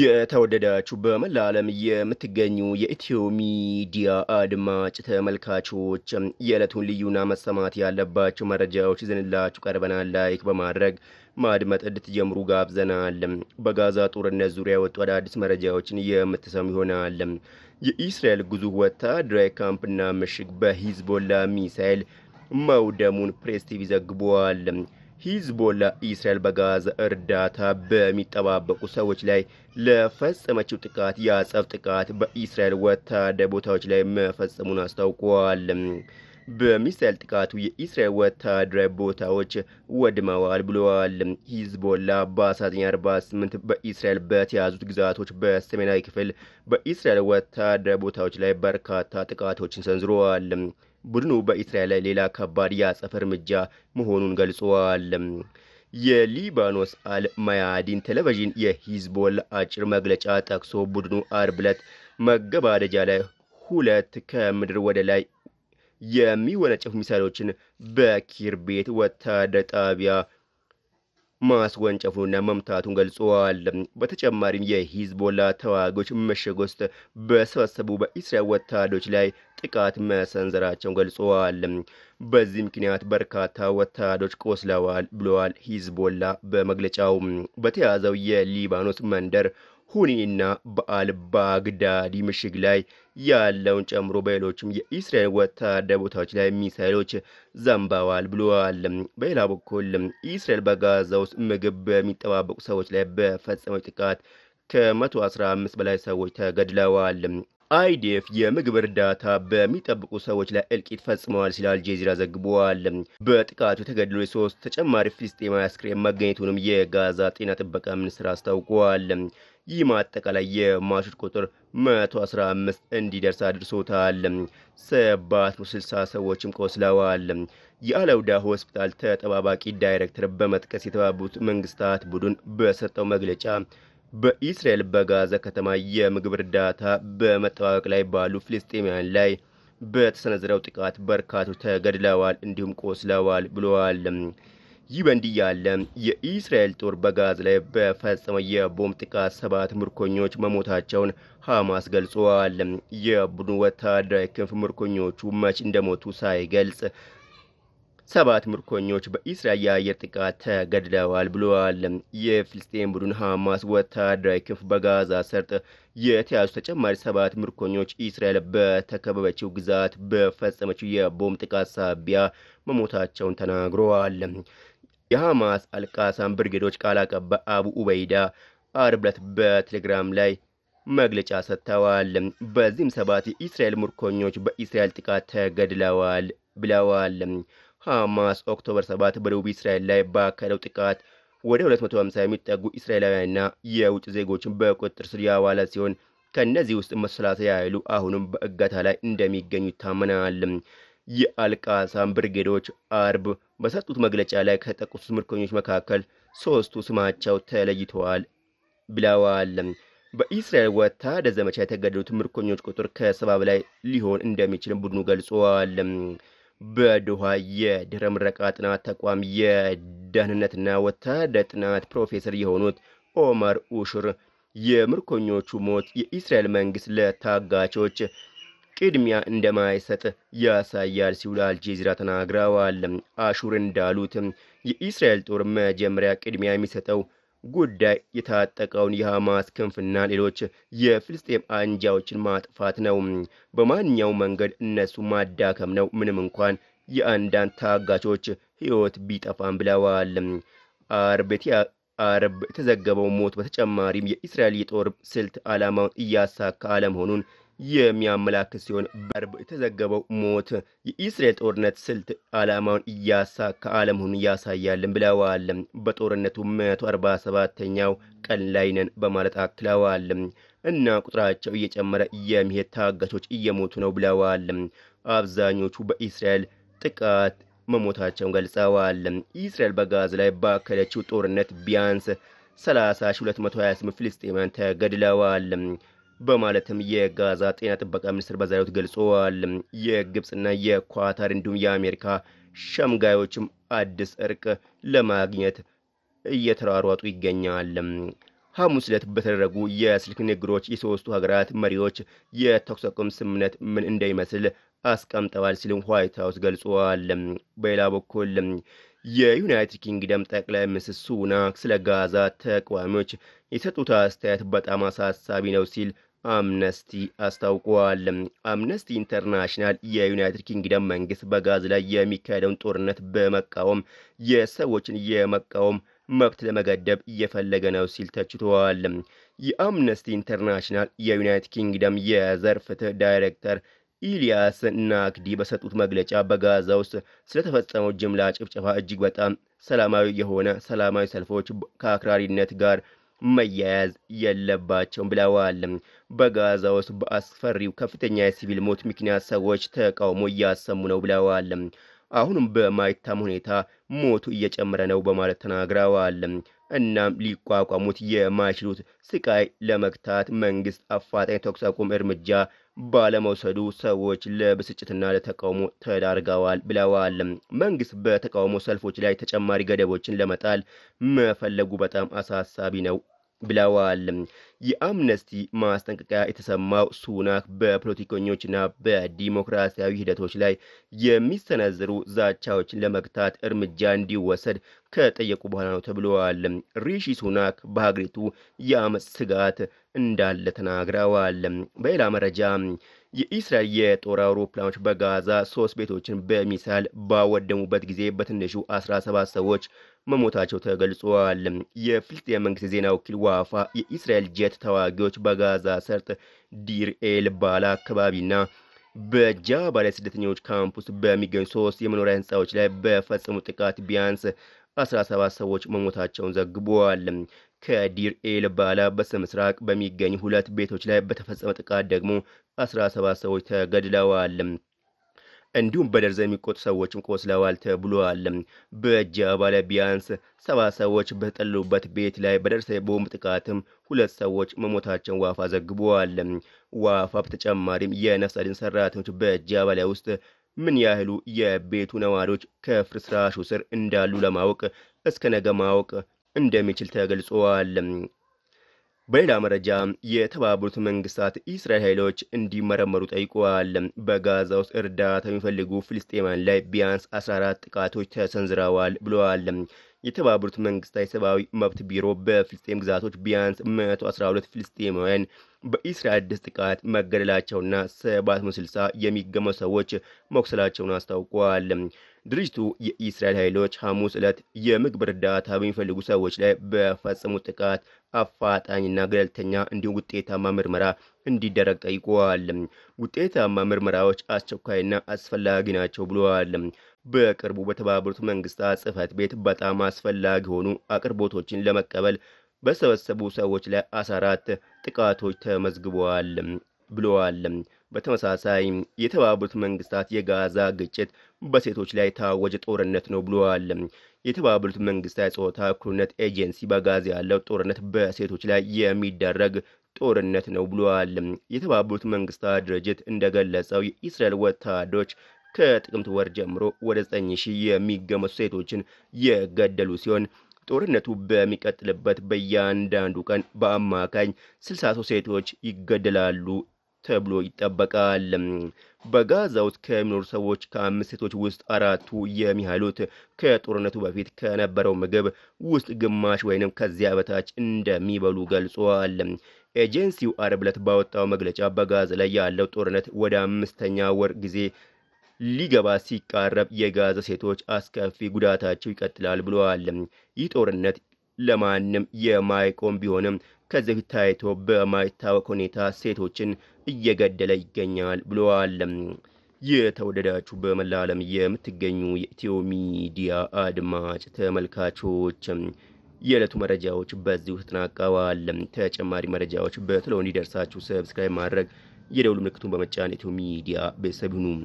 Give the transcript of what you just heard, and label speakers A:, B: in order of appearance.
A: የተወደዳችሁ በመላ ዓለም የምትገኙ የኢትዮ ሚዲያ አድማጭ ተመልካቾች የዕለቱን ልዩና መሰማት ያለባቸው መረጃዎች ይዘንላችሁ ቀርበናል። ላይክ በማድረግ ማድመጥ እንድትጀምሩ ጋብዘናል። በጋዛ ጦርነት ዙሪያ የወጡ አዳዲስ መረጃዎችን የምትሰሙ ይሆናል። የኢስራኤል ግዙፍ ወታደራዊ ካምፕና ምሽግ በሂዝቦላ ሚሳኤል መውደሙን ፕሬስ ቲቪ ዘግቧል። ሂዝቦላ እስራኤል በጋዛ እርዳታ በሚጠባበቁ ሰዎች ላይ ለፈጸመችው ጥቃት የአጸብ ጥቃት በእስራኤል ወታደር ቦታዎች ላይ መፈጸሙን አስታውቋል። በሚሳኤል ጥቃቱ የእስራኤል ወታደራዊ ቦታዎች ወድመዋል ብለዋል። ሂዝቦላ በ1948 በእስራኤል በተያዙት ግዛቶች በሰሜናዊ ክፍል በእስራኤል ወታደራዊ ቦታዎች ላይ በርካታ ጥቃቶችን ሰንዝረዋል። ቡድኑ በኢስራኤል ላይ ሌላ ከባድ የአጸፈ እርምጃ መሆኑን ገልጸዋል። የሊባኖስ አል ማያዲን ቴሌቪዥን የሂዝቦላ አጭር መግለጫ ጠቅሶ ቡድኑ አርብ ዕለት መገባደጃ ላይ ሁለት ከምድር ወደ ላይ የሚወነጨፉ ሚሳይሎችን በኪርቤት ወታደር ጣቢያ ማስወንጨፉንና መምታቱን ገልጸዋል። በተጨማሪም የሂዝቦላ ተዋጊዎች ምሽግ ውስጥ በሰበሰቡ በእስራኤል ወታደሮች ላይ ጥቃት መሰንዘራቸውን ገልጸዋል። በዚህ ምክንያት በርካታ ወታደሮች ቆስለዋል ብለዋል ሂዝቦላ በመግለጫው። በተያዘው የሊባኖስ መንደር ሁኒና በአል ባግዳዲ ምሽግ ላይ ያለውን ጨምሮ በሌሎችም የኢስራኤል ወታደር ቦታዎች ላይ ሚሳይሎች ዘንባዋል ብለዋል። በሌላ በኩል ኢስራኤል በጋዛ ውስጥ ምግብ በሚጠባበቁ ሰዎች ላይ በፈጸመው ጥቃት ከ115 በላይ ሰዎች ተገድለዋል። አይዲኤፍ የምግብ እርዳታ በሚጠብቁ ሰዎች ላይ እልቂት ፈጽመዋል ሲል አልጄዚራ ዘግቧል። በጥቃቱ የተገደሉ የሶስት ተጨማሪ ፍልስጤማዊ አስክሬን መገኘቱንም የጋዛ ጤና ጥበቃ ሚኒስትር አስታውቋል። ይህ አጠቃላይ የሟቾች ቁጥር 115 እንዲደርስ አድርሶታል። 760 ሰዎችም ቆስለዋል። የአለውዳ ሆስፒታል ተጠባባቂ ዳይሬክተር በመጥቀስ የተባበሩት መንግስታት ቡድን በሰጠው መግለጫ በኢስራኤል በጋዛ ከተማ የምግብ እርዳታ በመጠባበቅ ላይ ባሉ ፍልስጤማውያን ላይ በተሰነዘረው ጥቃት በርካቶች ተገድለዋል እንዲሁም ቆስለዋል ብለዋል። ይህ በእንዲህ ያለ የኢስራኤል ጦር በጋዛ ላይ በፈጸመ የቦምብ ጥቃት ሰባት ምርኮኞች መሞታቸውን ሐማስ ገልጸዋል። የቡድኑ ወታደራዊ ክንፍ ምርኮኞቹ መች እንደሞቱ ሳይገልጽ ሰባት ምርኮኞች በኢስራኤል የአየር ጥቃት ተገድለዋል ብለዋል። የፍልስጤም ቡድን ሐማስ ወታደራዊ ክንፍ በጋዛ ሰርጥ የተያዙ ተጨማሪ ሰባት ምርኮኞች እስራኤል በተከበበችው ግዛት በፈጸመችው የቦምብ ጥቃት ሳቢያ መሞታቸውን ተናግረዋል። የሐማስ አልቃሳም ብርጌዶች ቃል አቀባይ አቡ ኡበይዳ አርብ ዕለት በቴሌግራም ላይ መግለጫ ሰጥተዋል። በዚህም ሰባት የእስራኤል ምርኮኞች በእስራኤል ጥቃት ተገድለዋል ብለዋል። ሐማስ ኦክቶበር 7 በደቡብ እስራኤል ላይ ባካሄደው ጥቃት ወደ 250 የሚጠጉ እስራኤላውያንና የውጭ ዜጎችን በቁጥጥር ስር ያዋለ ሲሆን ከእነዚህ ውስጥ መሰላት ያሉ አሁንም በእገታ ላይ እንደሚገኙ ይታመናል። የአልቃሳም ብርጌዶች አርብ በሰጡት መግለጫ ላይ ከተጠቀሱት ምርኮኞች መካከል ሶስቱ ስማቸው ተለይተዋል ብለዋል። በኢስራኤል ወታደር ዘመቻ የተገደሉት ምርኮኞች ቁጥር ከሰባ በላይ ሊሆን እንደሚችል ቡድኑ ገልጿል። በዶሃ የድህረ ምረቃ ጥናት ተቋም የደህንነትና ወታደር ጥናት ፕሮፌሰር የሆኑት ኦመር ኡሹር የምርኮኞቹ ሞት የእስራኤል መንግስት ለታጋቾች ቅድሚያ እንደማይሰጥ ያሳያል ሲሉ አልጄዚራ ተናግረዋል። አሹር እንዳሉት የእስራኤል ጦር መጀመሪያ ቅድሚያ የሚሰጠው ጉዳይ የታጠቀውን የሐማስ ክንፍና ሌሎች የፍልስጤም አንጃዎችን ማጥፋት ነው። በማንኛውም መንገድ እነሱ ማዳከም ነው፣ ምንም እንኳን የአንዳንድ ታጋቾች ሕይወት ቢጠፋም ብለዋል። አርብ የተዘገበው ሞት በተጨማሪም የእስራኤል የጦር ስልት ዓላማውን እያሳካ አለመሆኑን የሚያመላክት ሲሆን በርብ የተዘገበው ሞት የኢስራኤል ጦርነት ስልት ዓላማውን እያሳካ አለመሆኑን እያሳያልን ብለዋል። በጦርነቱ 147ኛው ቀን ላይ ነን በማለት አክለዋል። እና ቁጥራቸው እየጨመረ የሚሄድ ታጋቾች እየሞቱ ነው ብለዋል። አብዛኞቹ በኢስራኤል ጥቃት መሞታቸውን ገልጸዋል። ኢስራኤል በጋዝ ላይ ባከለችው ጦርነት ቢያንስ 3228 ፍልስጤማውያን ተገድለዋል። በማለትም የጋዛ ጤና ጥበቃ ሚኒስትር በዛሬው ገልጸዋል። የግብፅና የኳታር እንዲሁም የአሜሪካ ሸምጋዮችም አዲስ እርቅ ለማግኘት እየተሯሯጡ ይገኛል። ሐሙስ ዕለት በተደረጉ የስልክ ንግግሮች የሶስቱ ሀገራት መሪዎች የተኩስ አቁም ስምምነት ምን እንደሚመስል አስቀምጠዋል ሲልም ዋይት ሀውስ ገልጿል። በሌላ በኩል የዩናይትድ ኪንግደም ጠቅላይ ሚኒስትር ሱናክ ስለ ጋዛ ተቃዋሚዎች የሰጡት አስተያየት በጣም አሳሳቢ ነው ሲል አምነስቲ አስታውቋል። አምነስቲ ኢንተርናሽናል የዩናይትድ ኪንግደም መንግስት በጋዝ ላይ የሚካሄደውን ጦርነት በመቃወም የሰዎችን የመቃወም መብት ለመገደብ እየፈለገ ነው ሲል ተችቷል። የአምነስቲ ኢንተርናሽናል የዩናይትድ ኪንግደም የዘር ፍትህ ዳይሬክተር ኢልያስ ናክዲ በሰጡት መግለጫ በጋዛ ውስጥ ስለተፈጸመው ጅምላ ጭፍጨፋ እጅግ በጣም ሰላማዊ የሆነ ሰላማዊ ሰልፎች ከአክራሪነት ጋር መያያዝ የለባቸውም ብለዋል። በጋዛ ውስጥ በአስፈሪው ከፍተኛ የሲቪል ሞት ምክንያት ሰዎች ተቃውሞ እያሰሙ ነው ብለዋል። አሁንም በማይታም ሁኔታ ሞቱ እየጨመረ ነው በማለት ተናግረዋል። እናም ሊቋቋሙት የማይችሉት ስቃይ ለመግታት መንግስት አፋጣኝ ተኩስ አቁም እርምጃ ባለመውሰዱ ሰዎች ለብስጭትና ለተቃውሞ ተዳርገዋል ብለዋል። መንግስት በተቃውሞ ሰልፎች ላይ ተጨማሪ ገደቦችን ለመጣል መፈለጉ በጣም አሳሳቢ ነው ብለዋል። የአምነስቲ ማስጠንቀቂያ የተሰማው ሱናክ በፖለቲከኞችና በዲሞክራሲያዊ ሂደቶች ላይ የሚሰነዝሩ ዛቻዎችን ለመግታት እርምጃ እንዲወሰድ ከጠየቁ በኋላ ነው ተብለዋል። ሪሺ ሱናክ በሀገሪቱ የአመፅ ስጋት እንዳለ ተናግረዋል። በሌላ መረጃ የኢስራኤል የጦር አውሮፕላኖች በጋዛ ሶስት ቤቶችን በሚሳይል ባወደሙበት ጊዜ በትንሹ 17 ሰዎች መሞታቸው ተገልጿል። የፍልስጤም መንግስት ዜና ወኪል ዋፋ የኢስራኤል ጀት ተዋጊዎች በጋዛ ሰርጥ ዲር ኤል ባላ አካባቢና በጃ ባለ ስደተኞች ካምፕ ውስጥ በሚገኙ ሶስት የመኖሪያ ህንፃዎች ላይ በፈጸሙ ጥቃት ቢያንስ 17 ሰዎች መሞታቸውን ዘግበዋል። ከዲር ኤል ባላ በስተምስራቅ በሚገኝ ሁለት ቤቶች ላይ በተፈጸመ ጥቃት ደግሞ 17 ሰዎች ተገድለዋል። እንዲሁም በደርዘን የሚቆጡ ሰዎችም ቆስለዋል ተብሏል። በጃባለ ቢያንስ ሰባ ሰዎች በተጠለሉበት ቤት ላይ በደረሰ የቦምብ ጥቃትም ሁለት ሰዎች መሞታቸውን ዋፋ ዘግቧል። ዋፋ በተጨማሪም የነፍስ አድን ሰራተኞች በጃባ ውስጥ ምን ያህሉ የቤቱ ነዋሪዎች ከፍርስራሹ ስር እንዳሉ ለማወቅ እስከ ነገ ማወቅ እንደሚችል ተገልጿል። በሌላ መረጃ የተባበሩት መንግስታት የእስራኤል ኃይሎች እንዲመረመሩ ጠይቋል። በጋዛ ውስጥ እርዳታ የሚፈልጉ ፍልስጤማን ላይ ቢያንስ 14 ጥቃቶች ተሰንዝረዋል ብለዋል። የተባበሩት መንግስታት የሰብአዊ መብት ቢሮ በፍልስጤም ግዛቶች ቢያንስ 112 ፍልስጤማውያን በኢስራኤል ድስ ጥቃት መገደላቸውና 760 የሚገመ ሰዎች መቁሰላቸውን አስታውቋል። ድርጅቱ የኢስራኤል ኃይሎች ሐሙስ ዕለት የምግብ እርዳታ በሚፈልጉ ሰዎች ላይ በፈጸሙት ጥቃት አፋጣኝና ገለልተኛ እንዲሁም ውጤታማ ምርመራ እንዲደረግ ጠይቀዋል። ውጤታማ ምርመራዎች አስቸኳይና አስፈላጊ ናቸው ብለዋል። በቅርቡ በተባበሩት መንግስታት ጽሕፈት ቤት በጣም አስፈላጊ የሆኑ አቅርቦቶችን ለመቀበል በሰበሰቡ ሰዎች ላይ አስራ አራት ጥቃቶች ተመዝግበዋል ብለዋል። በተመሳሳይ የተባበሩት መንግስታት የጋዛ ግጭት በሴቶች ላይ የታወጀ ጦርነት ነው ብለዋል። የተባበሩት መንግስታት የጾታ እኩልነት ኤጀንሲ በጋዛ ያለው ጦርነት በሴቶች ላይ የሚደረግ ጦርነት ነው ብለዋል። የተባበሩት መንግስታት ድርጅት እንደገለጸው የእስራኤል ወታደሮች ከጥቅምት ወር ጀምሮ ወደ 9000 የሚገመቱ ሴቶችን የገደሉ ሲሆን ጦርነቱ በሚቀጥልበት በእያንዳንዱ ቀን በአማካኝ 63 ሴቶች ይገደላሉ ተብሎ ይጠበቃል። በጋዛ ውስጥ ከሚኖሩ ሰዎች ከአምስት ሴቶች ውስጥ አራቱ የሚያህሉት ከጦርነቱ በፊት ከነበረው ምግብ ውስጥ ግማሽ ወይንም ከዚያ በታች እንደሚበሉ ገልጿል። ኤጀንሲው አርብ ዕለት ባወጣው መግለጫ በጋዛ ላይ ያለው ጦርነት ወደ አምስተኛ ወር ጊዜ ሊገባ ሲቃረብ የጋዛ ሴቶች አስከፊ ጉዳታቸው ይቀጥላል ብለዋል። ይህ ጦርነት ለማንም የማይቆም ቢሆንም ከዚህ ታይቶ በማይታወቅ ሁኔታ ሴቶችን እየገደለ ይገኛል ብለዋል። የተወደዳችሁ በመላ ዓለም የምትገኙ የኢትዮ ሚዲያ አድማጭ ተመልካቾች የዕለቱ መረጃዎች በዚሁ ተጠናቀዋል። ተጨማሪ መረጃዎች በቶሎ እንዲደርሳችሁ ሰብስክራይብ ማድረግ የደውል ምልክቱን በመጫን ኢትዮ ሚዲያ ቤተሰብ ይሁኑ።